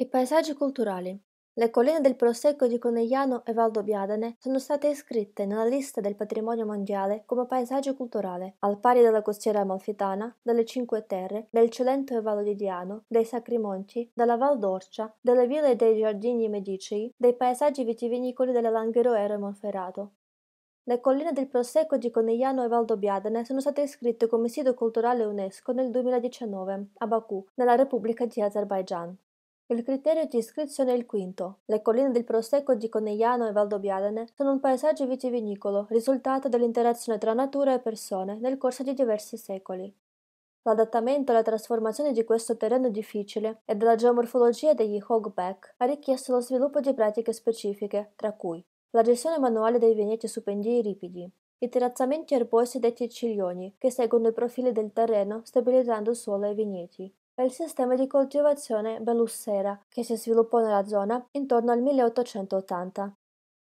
I paesaggi culturali. Le colline del Prosecco di Conegliano e Valdobbiadene sono state iscritte nella lista del patrimonio mondiale come paesaggio culturale, al pari della costiera amalfitana, delle Cinque Terre, del Cilento e Valdiviano, dei Sacri Monti, della Val d'Orcia, delle ville e dei giardini medicei, dei paesaggi vitivinicoli della Langheroero e Monferrato. Le colline del Prosecco di Conegliano e Valdobbiadene sono state iscritte come sito culturale UNESCO nel 2019 a Baku, nella Repubblica di Azerbaijan. Il criterio di iscrizione è il quinto. Le colline del Prosecco di Conegliano e Valdobbiadene sono un paesaggio vitivinicolo, risultato dell'interazione tra natura e persone nel corso di diversi secoli. L'adattamento e la trasformazione di questo terreno difficile e della geomorfologia degli hogback ha richiesto lo sviluppo di pratiche specifiche, tra cui la gestione manuale dei vigneti su pendii ripidi, i terrazzamenti erbosi detti ciglioni, che seguono i profili del terreno stabilizzando suolo e vigneti, e il sistema di coltivazione Belussera che si sviluppò nella zona intorno al 1880.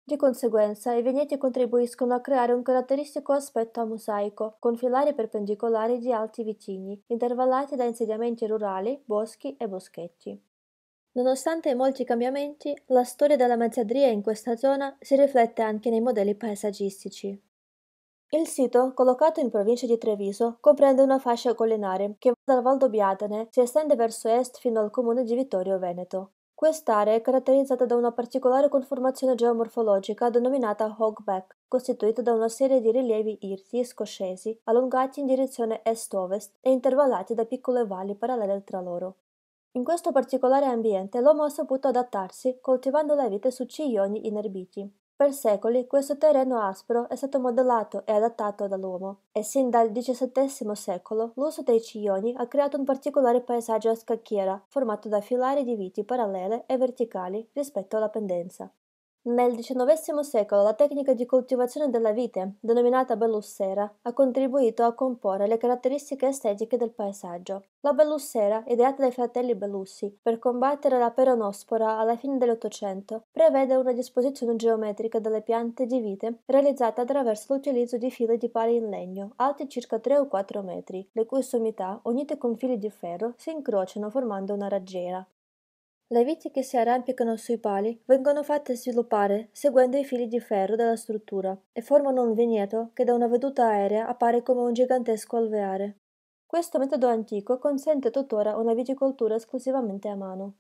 Di conseguenza, i vigneti contribuiscono a creare un caratteristico aspetto a mosaico, con filari perpendicolari di alti vitigni, intervallati da insediamenti rurali, boschi e boschetti. Nonostante molti cambiamenti, la storia della mazzadria in questa zona si riflette anche nei modelli paesaggistici. Il sito, collocato in provincia di Treviso, comprende una fascia collinare che dal Val d'Obiatene si estende verso est fino al comune di Vittorio Veneto. Quest'area è caratterizzata da una particolare conformazione geomorfologica denominata hogback, costituita da una serie di rilievi irti e scoscesi, allungati in direzione est-ovest e intervallati da piccole valli parallele tra loro. In questo particolare ambiente l'uomo ha saputo adattarsi coltivando la vite su ciglioni inerbiti, per secoli questo terreno aspro è stato modellato e adattato dall'uomo e sin dal XVII secolo l'uso dei ciglioni ha creato un particolare paesaggio a scacchiera formato da filari di viti parallele e verticali rispetto alla pendenza. Nel XIX secolo la tecnica di coltivazione della vite, denominata bellussera, ha contribuito a comporre le caratteristiche estetiche del paesaggio. La bellussera, ideata dai fratelli Bellussi per combattere la peronospora alla fine dell'Ottocento, prevede una disposizione geometrica delle piante di vite realizzata attraverso l'utilizzo di file di pali in legno, alti circa 3 o 4 metri, le cui sommità, unite con fili di ferro, si incrociano formando una raggiera. Le viti che si arrampicano sui pali vengono fatte sviluppare seguendo i fili di ferro della struttura e formano un vigneto che da una veduta aerea appare come un gigantesco alveare. Questo metodo antico consente tuttora una viticoltura esclusivamente a mano.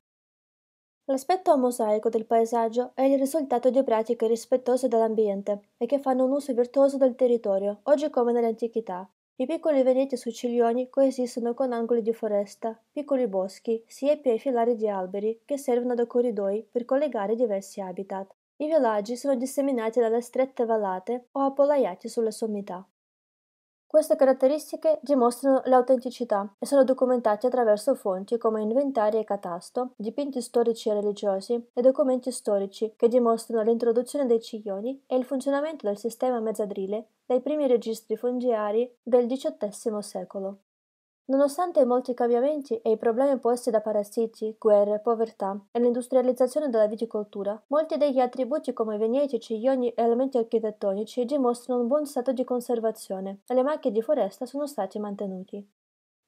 L'aspetto a mosaico del paesaggio è il risultato di pratiche rispettose dell'ambiente e che fanno un uso virtuoso del territorio, oggi come nell'antichità, i piccoli veneti su Ciglioni coesistono con angoli di foresta, piccoli boschi, siepi e filari di alberi che servono da corridoi per collegare diversi habitat. I villaggi sono disseminati dalle strette vallate o appollaiati sulle sommità. Queste caratteristiche dimostrano l'autenticità e sono documentate attraverso fonti come inventari e catasto, dipinti storici e religiosi e documenti storici che dimostrano l'introduzione dei ciglioni e il funzionamento del sistema mezzadrile dai primi registri fungiari del XVIII secolo nonostante i molti cambiamenti e i problemi posti da parassiti, guerre, povertà e l'industrializzazione della viticoltura, molti degli attributi come vigneti, ioni e elementi architettonici dimostrano un buon stato di conservazione e le macchie di foresta sono stati mantenuti.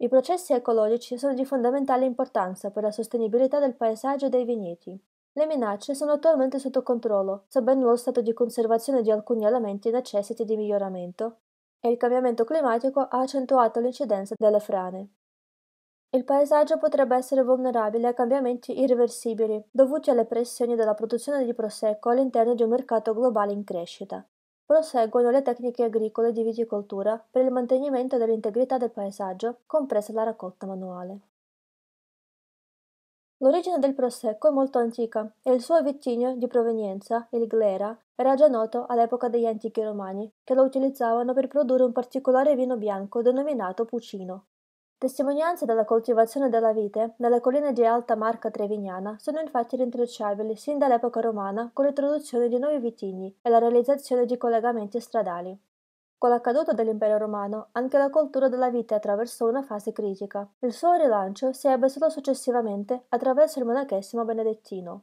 I processi ecologici sono di fondamentale importanza per la sostenibilità del paesaggio e dei vigneti. Le minacce sono attualmente sotto controllo, sebbene lo stato di conservazione di alcuni elementi necessiti di miglioramento, e il cambiamento climatico ha accentuato l'incidenza delle frane. Il paesaggio potrebbe essere vulnerabile a cambiamenti irreversibili dovuti alle pressioni della produzione di prosecco all'interno di un mercato globale in crescita. Proseguono le tecniche agricole di viticoltura per il mantenimento dell'integrità del paesaggio, compresa la raccolta manuale. L'origine del Prosecco è molto antica e il suo vitigno di provenienza, il glera, era già noto all'epoca degli antichi romani, che lo utilizzavano per produrre un particolare vino bianco denominato Pucino. Testimonianze della coltivazione della vite nelle colline di Alta Marca Trevignana sono infatti rintracciabili sin dall'epoca romana con l'introduzione di nuovi vitigni e la realizzazione di collegamenti stradali. Con la caduta dell'impero romano, anche la cultura della vite attraversò una fase critica. Il suo rilancio si ebbe solo successivamente attraverso il monachesimo benedettino.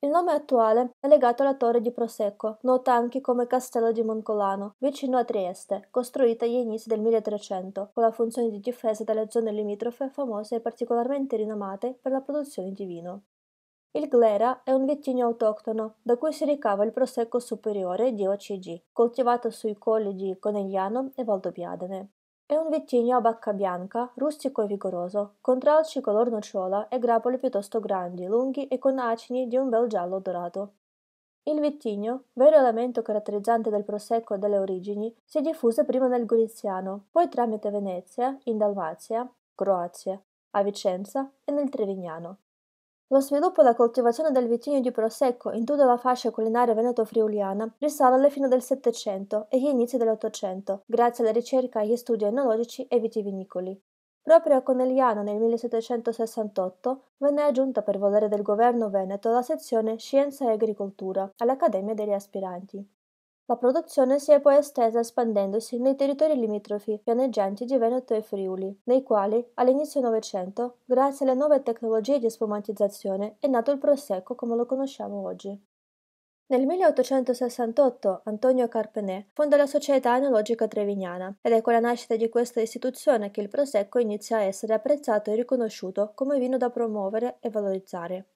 Il nome attuale è legato alla torre di Prosecco, nota anche come Castello di Moncolano, vicino a Trieste, costruita agli inizi del 1300, con la funzione di difesa delle zone limitrofe famose e particolarmente rinomate per la produzione di vino. Il glera è un vitigno autoctono, da cui si ricava il prosecco superiore di OCG, coltivato sui colli di Conegliano e Valdobbiadene. È un vitigno a bacca bianca, rustico e vigoroso, con tralci color nocciola e grappoli piuttosto grandi, lunghi e con acini di un bel giallo dorato. Il vitigno, vero elemento caratterizzante del prosecco e delle origini, si diffuse prima nel Goliziano, poi tramite Venezia, in Dalmazia, Croazia, a Vicenza e nel Trevignano. Lo sviluppo e la coltivazione del vitigno di Prosecco in tutta la fascia culinaria veneto-friuliana risale alla fine del Settecento e agli inizi dell'Ottocento, grazie alla ricerca e agli studi enologici e vitivinicoli. Proprio a Conegliano nel 1768 venne aggiunta per volere del governo veneto la sezione Scienza e Agricoltura all'Accademia degli Aspiranti. La produzione si è poi estesa espandendosi nei territori limitrofi pianeggianti di Veneto e Friuli, nei quali, all'inizio del Novecento, grazie alle nuove tecnologie di spumatizzazione, è nato il Prosecco come lo conosciamo oggi. Nel 1868 Antonio Carpenè fonda la Società Enologica Trevignana ed è con la nascita di questa istituzione che il Prosecco inizia a essere apprezzato e riconosciuto come vino da promuovere e valorizzare.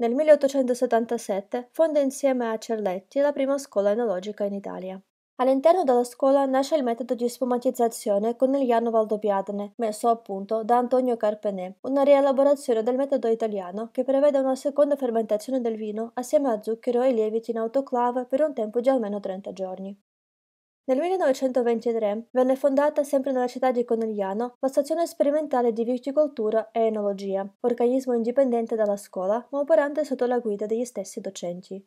Nel 1877 fonda insieme a Cerletti la prima scuola enologica in Italia. All'interno della scuola nasce il metodo di spumatizzazione con il llano valdobbiadene, messo a punto da Antonio Carpenè, una rielaborazione del metodo italiano che prevede una seconda fermentazione del vino assieme a zucchero e lieviti in autoclave per un tempo di almeno 30 giorni. Nel 1923 venne fondata sempre nella città di Conegliano la stazione sperimentale di viticoltura e enologia, organismo indipendente dalla scuola ma operante sotto la guida degli stessi docenti.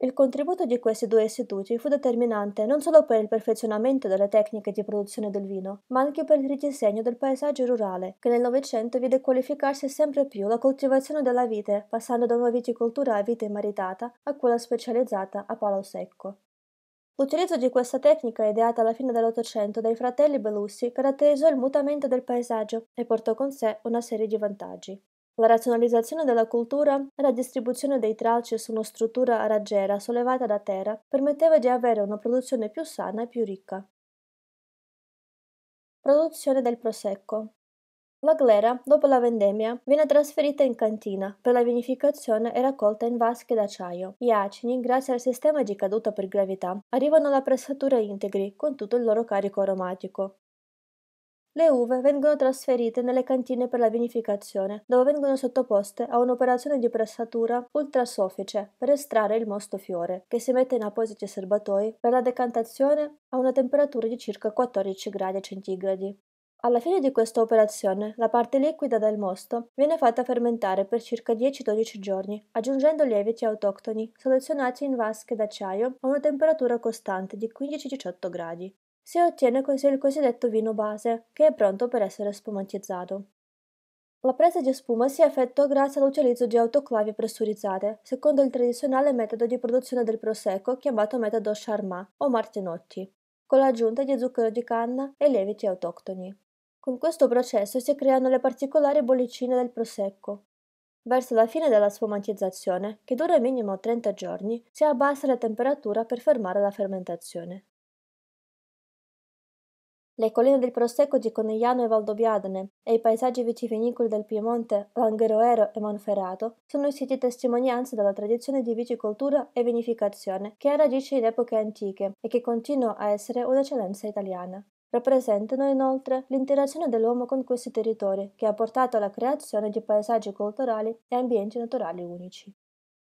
Il contributo di questi due istituti fu determinante non solo per il perfezionamento delle tecniche di produzione del vino, ma anche per il ridisegno del paesaggio rurale, che nel Novecento vide qualificarsi sempre più la coltivazione della vite, passando da una viticoltura a vite maritata a quella specializzata a palo secco. L'utilizzo di questa tecnica, ideata alla fine dell'Ottocento dai fratelli Belussi, caratterizzò il mutamento del paesaggio e portò con sé una serie di vantaggi. La razionalizzazione della cultura e la distribuzione dei tralci su una struttura a raggiera sollevata da terra permetteva di avere una produzione più sana e più ricca. Produzione del prosecco. La glera, dopo la vendemmia, viene trasferita in cantina per la vinificazione e raccolta in vasche d'acciaio. Gli acini, grazie al sistema di caduta per gravità, arrivano alla pressatura integri con tutto il loro carico aromatico. Le uve vengono trasferite nelle cantine per la vinificazione, dove vengono sottoposte a un'operazione di pressatura ultrasoffice per estrarre il mosto fiore, che si mette in appositi serbatoi per la decantazione a una temperatura di circa 14 gradi centigradi. Alla fine di questa operazione, la parte liquida del mosto viene fatta fermentare per circa 10-12 giorni, aggiungendo lieviti autoctoni selezionati in vasche d'acciaio a una temperatura costante di 15-18 gradi. Si ottiene così il cosiddetto vino base, che è pronto per essere spumatizzato. La presa di spuma si effettua grazie all'utilizzo di autoclavi pressurizzate, secondo il tradizionale metodo di produzione del prosecco chiamato metodo Charmat o Martinotti, con l'aggiunta di zucchero di canna e lieviti autoctoni. Con questo processo si creano le particolari bollicine del prosecco. Verso la fine della sfumatizzazione, che dura minimo 30 giorni, si abbassa la temperatura per fermare la fermentazione. Le colline del Prosecco di Conegliano e Valdobbiadene e i paesaggi vitivinicoli del Piemonte, Langheroero e Monferrato sono i siti testimonianza della tradizione di viticoltura e vinificazione che ha radici in epoche antiche e che continua a essere un'eccellenza italiana. Rappresentano inoltre l'interazione dell'uomo con questi territori che ha portato alla creazione di paesaggi culturali e ambienti naturali unici.